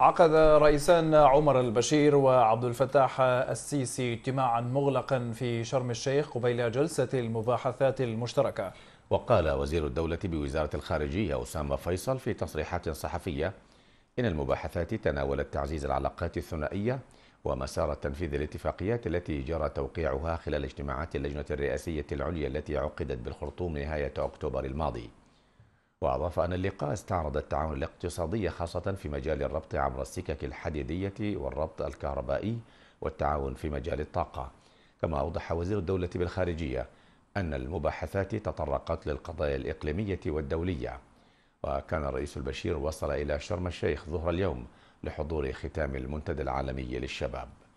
عقد رئيسان عمر البشير وعبد الفتاح السيسي اجتماعا مغلقا في شرم الشيخ قبيل جلسة المباحثات المشتركة وقال وزير الدولة بوزارة الخارجية أسامة فيصل في تصريحات صحفية إن المباحثات تناولت تعزيز العلاقات الثنائية ومسار تنفيذ الاتفاقيات التي جرى توقيعها خلال اجتماعات اللجنة الرئاسية العليا التي عقدت بالخرطوم نهاية أكتوبر الماضي وأضاف أن اللقاء استعرض التعاون الاقتصادي خاصة في مجال الربط عبر السكك الحديدية والربط الكهربائي والتعاون في مجال الطاقة كما أوضح وزير الدولة بالخارجية أن المباحثات تطرقت للقضايا الإقليمية والدولية وكان الرئيس البشير وصل إلى شرم الشيخ ظهر اليوم لحضور ختام المنتدى العالمي للشباب